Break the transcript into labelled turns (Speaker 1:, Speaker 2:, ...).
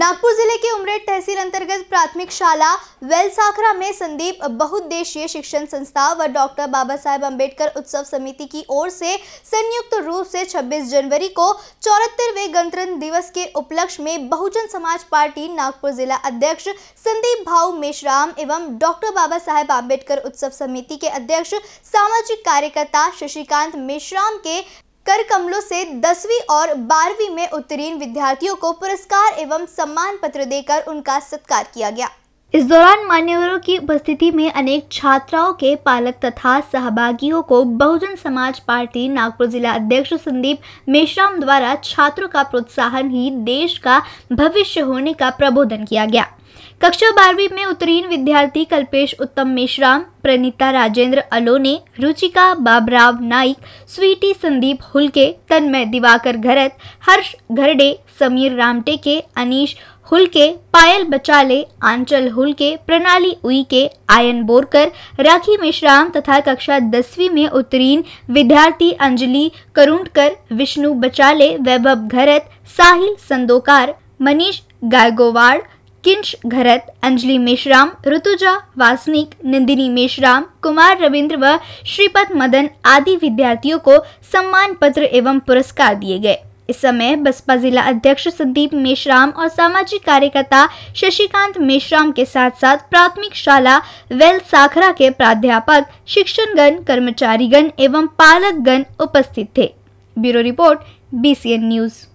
Speaker 1: नागपुर जिले के उमरेड तहसील अंतर्गत प्राथमिक शाला वेलसाखरा में संदीप बहुउद्देशीय शिक्षण संस्था व डॉक्टर बाबा साहेब अम्बेडकर उत्सव समिति की ओर से संयुक्त रूप से 26 जनवरी को चौहत्तरवे गणतंत्र दिवस के उपलक्ष्य में बहुजन समाज पार्टी नागपुर जिला अध्यक्ष संदीप भाऊ मेश्राम एवं डॉक्टर बाबा साहेब अम्बेडकर उत्सव समिति के अध्यक्ष सामाजिक कार्यकर्ता शशिकांत मेश्राम के कर कमलों से दसवीं और बारहवीं में उत्तीर्ण विद्यार्थियों को पुरस्कार एवं सम्मान पत्र देकर उनका सत्कार किया गया इस दौरान मान्यवरों की उपस्थिति में अनेक छात्राओं के पालक तथा सहभागियों को बहुजन समाज पार्टी नागपुर जिला अध्यक्ष संदीप मेश्राम द्वारा छात्रों का प्रोत्साहन ही देश का भविष्य होने का प्रबोधन किया गया कक्षा बारहवीं में उत्तीर्ण विद्यार्थी कल्पेश उत्तम मेश्राम प्रणीता राजेंद्र अलोने रुचिका बाबराव नाइक स्वीटी संदीप हुलके तन्मय दिवाकर घरत हर्ष घरडे समीर रामटेके अनीश हुलके पायल बचाले आंचल हुलके प्रणाली उइके आयन बोरकर राखी मेश्राम तथा कक्षा दसवीं में उत्तीर्ण विद्यार्थी अंजलि करुणकर विष्णु बचाले वैभव घरत साहिल संदोकार मनीष गायगोवाड़ किंच घरत अंजलि मेशराम ऋतुजा वासनिक नंदिनी मेशराम कुमार रविंद्र व श्रीपद मदन आदि विद्यार्थियों को सम्मान पत्र एवं पुरस्कार दिए गए इस समय बसपा जिला अध्यक्ष संदीप मेशराम और सामाजिक कार्यकर्ता शशिकांत मेशराम के साथ साथ प्राथमिक शाला वेल साखरा के प्राध्यापक शिक्षणगण कर्मचारीगण एवं पालकगण उपस्थित थे ब्यूरो रिपोर्ट बीसीएन न्यूज़